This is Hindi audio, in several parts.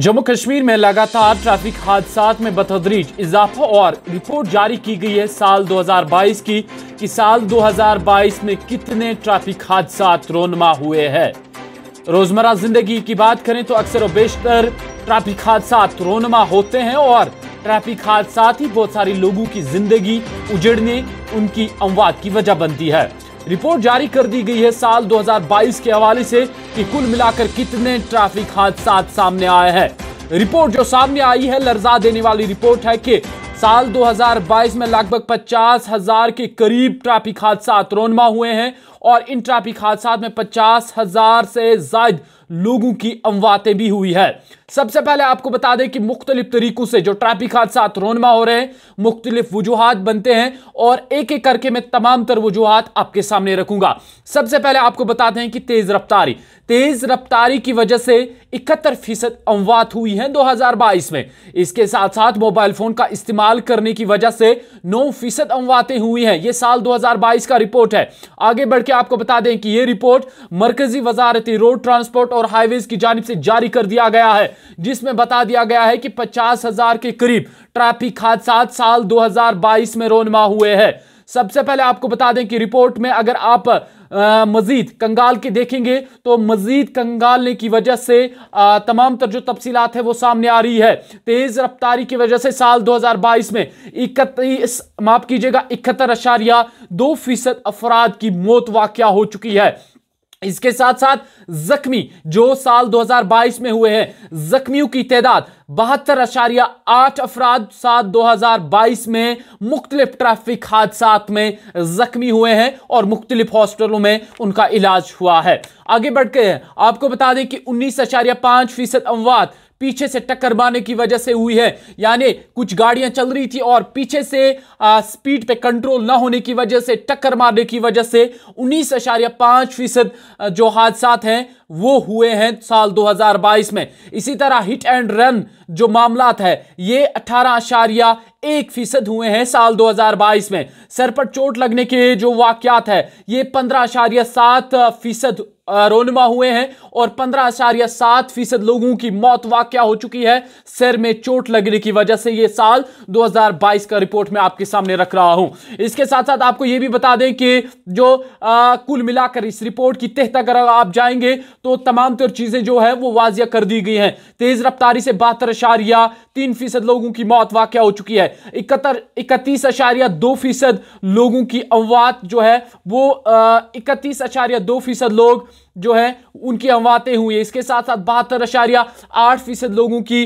जम्मू कश्मीर में लगातार ट्रैफिक हादसा में बतदरीज इजाफा और रिपोर्ट जारी की गई है साल 2022 की कि साल 2022 में कितने ट्रैफिक हादसा रोनमा हुए हैं रोजमर्रा जिंदगी की बात करें तो अक्सर बेशतर ट्रैफिक हादसा रोनमा होते हैं और ट्रैफिक हादसा ही बहुत सारे लोगों की जिंदगी उजड़ने उनकी अमवाद की वजह बनती है रिपोर्ट जारी कर दी गई है साल 2022 के हवाले से कि कुल मिलाकर कितने ट्रैफिक हादसा सामने आए हैं रिपोर्ट जो सामने आई है लर्जा देने वाली रिपोर्ट है कि साल 2022 में लगभग पचास हजार के करीब ट्रैफिक हादसा रोनमा हुए हैं और इन ट्रैफिक हादसा में पचास हजार से जायद लोगों की अमवातें भी हुई है सबसे पहले आपको बता दें कि मुख्तलिफ तरीकों से जो ट्रैफिक हादसा रोनमा हो रहे हैं मुख्तलिफ वजूहत बनते हैं और एक एक करके मैं तमाम तर वजूहत आपके सामने रखूंगा सबसे पहले आपको बता दें कि तेज रफ्तारी तेज रफ्तारी की वजह से इकहत्तर फीसद अमवात हुई है दो हजार बाईस में इसके साथ साथ मोबाइल फोन का इस्तेमाल करने की वजह से नौ फीसद अमवातें हुई हैं यह साल दो हजार बाईस का रिपोर्ट है आगे बढ़ के आपको बता दें कि यह रिपोर्ट मरकजी वजारती रोड ट्रांसपोर्ट और हाईवेज की जानब से जारी कर दिया गया है जिसमें बता दिया गया है कि पचास हजार के करीब ट्रैफिक हादसा साल दो हजार बाईस में रोनमा हुए हैं सबसे पहले आपको बता दें कि रिपोर्ट में अगर आप मजीद कंगाल के देखेंगे तो मजीद कंगालने की वजह से आ, तमाम तर जो तफसीलात है वो सामने आ रही है तेज रफ्तारी की वजह से साल 2022 में इकतीस माफ कीजिएगा इकहत्तर अशारिया दो फीसद अफराद की मौत वाक़ हो चुकी है इसके साथ साथ जख्मी जो साल 2022 में हुए हैं जख्मियों की तादाद बहत्तर अशारिया आठ अफराद साल 2022 में मुख्तलिफ ट्रैफिक हादसा में जख्मी हुए हैं और मुख्तलिफ हॉस्पिटलों में उनका इलाज हुआ है आगे बढ़ के आपको बता दें कि उन्नीस अशारिया पांच फीसद अमवात पीछे से टक्कर मारने की वजह से हुई है यानी कुछ गाड़ियां चल रही थी और पीछे से आ, स्पीड पे कंट्रोल ना होने की वजह से टक्कर मारने की वजह से उन्नीस अशार्य पांच फीसद जो हादसा हैं वो हुए हैं साल 2022 में इसी तरह हिट एंड रन जो मामला है ये अठारह अशारिया एक फीसद हुए हैं साल 2022 में सर पर चोट लगने के जो वाकत है ये पंद्रह अशारिया सात फीसद रोनमा हुए हैं और पंद्रह या सात फीसद लोगों की मौत वाक्य हो चुकी है सिर में चोट लगने की वजह से यह साल 2022 का रिपोर्ट मैं आपके सामने रख रहा हूं इसके साथ साथ आपको यह भी बता दें कि जो आ, कुल मिलाकर इस रिपोर्ट की तह तक अगर आप जाएंगे तो तमाम तर चीजें जो है वो वाजिया कर दी गई हैं तेज रफ्तारी से बहत्तर अशारिया तीन फीसद लोगों की मौत वाक्य हो चुकी है इकहत्तर इकतीस अशारिया दो फीसद लोगों की अमवात जो है वो इकतीस अशारिया दो फीसद लोग जो है उनकी अमवातें हुई इसके साथ साथ बहत्तर अशारिया आठ फीसद लोगों की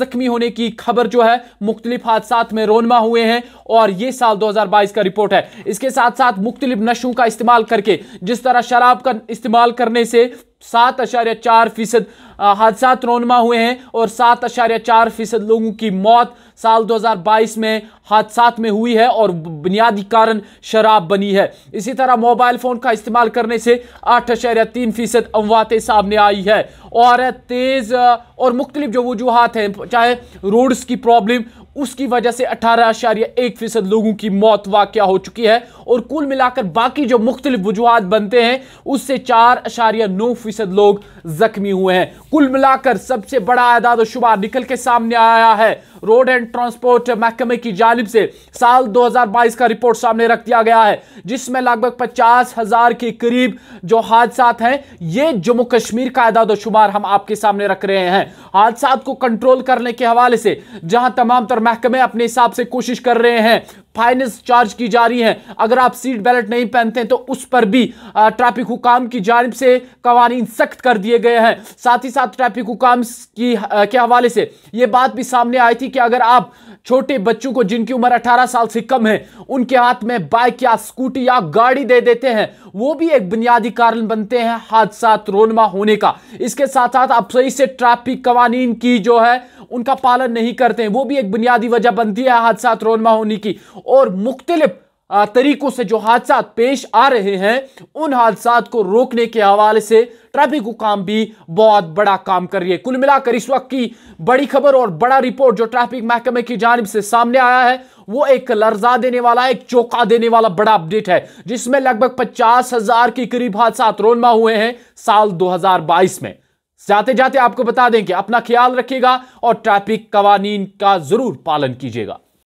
जख्मी होने की खबर जो है मुख्तलिफ हादसा में रोनमा हुए हैं और ये साल 2022 का रिपोर्ट है इसके साथ साथ मुख्तलिफ नशों का इस्तेमाल करके जिस तरह शराब का इस्तेमाल करने से सात अशार्य चार फीसद हादसा रोनमा हुए हैं और सात अशार्य चार फीसद लोगों की मौत साल 2022 में हादसा में हुई है और बुनियादी कारण शराब बनी है इसी तरह मोबाइल फ़ोन का इस्तेमाल करने से आठ अशार्य तीन फीसद अमवातें सामने आई है और तेज़ और मुख्तलिफ जो वजूहत हैं चाहे रोड्स की प्रॉब्लम उसकी वजह से अठारह आशार्य एक फीसद लोगों की मौत वाक्य हो चुकी है और कुल मिलाकर बाकी जो मुख्त वजुहत बनते हैं उससे चार अशारिया नौ फीसद लोग जख्मी हुए हैं कुल मिलाकर सबसे बड़ा आदाद शुमार निकल के सामने आया है रोड एंड ट्रांसपोर्ट महकमे की जानब से साल 2022 का रिपोर्ट सामने रख दिया गया है जिसमें लगभग पचास हजार के करीब जो हादसा हैं ये जम्मू कश्मीर का आदाद शुमार हम आपके सामने रख रहे हैं हादसा को कंट्रोल करने के हवाले से जहां तमाम तरह महकमे अपने हिसाब से कोशिश कर रहे हैं फाइनेंस चार्ज की जा रही है अगर आप सीट बेल्ट नहीं पहनते हैं तो उस पर भी ट्रैफिक हुकाम की जानब से कवानी सख्त कर दिए गए हैं साथ ही साथ ट्रैफिक हुकाम की आ, के हवाले से ये बात भी सामने आई थी कि अगर आप छोटे बच्चों को जिनकी उम्र 18 साल से कम है उनके हाथ में बाइक या स्कूटी या गाड़ी दे देते हैं वो भी एक बुनियादी कारण बनते हैं हादसा रोनमा होने का इसके साथ साथ आप सही से ट्रैफिक कवानीन की जो है उनका पालन नहीं करते हैं वो भी एक बुनियादी वजह बनती है हादसा रोनमा होने की और मुख्तलिफ तरीकों से जो हादसा पेश आ रहे हैं उन हादसा को रोकने के हवाले से ट्रैफिक हुकाम भी बहुत बड़ा काम कर रही है कुल मिलाकर इस वक्त की बड़ी खबर और बड़ा रिपोर्ट जो ट्रैफिक महकमे की जानब से सामने आया है वो एक लर्जा देने वाला एक चौका देने वाला बड़ा अपडेट है जिसमें लगभग पचास हजार के करीब हादसा रोनमा हुए हैं साल दो में जाते जाते आपको बता दें कि अपना ख्याल रखिएगा और ट्रैफिक कवानीन का जरूर पालन कीजिएगा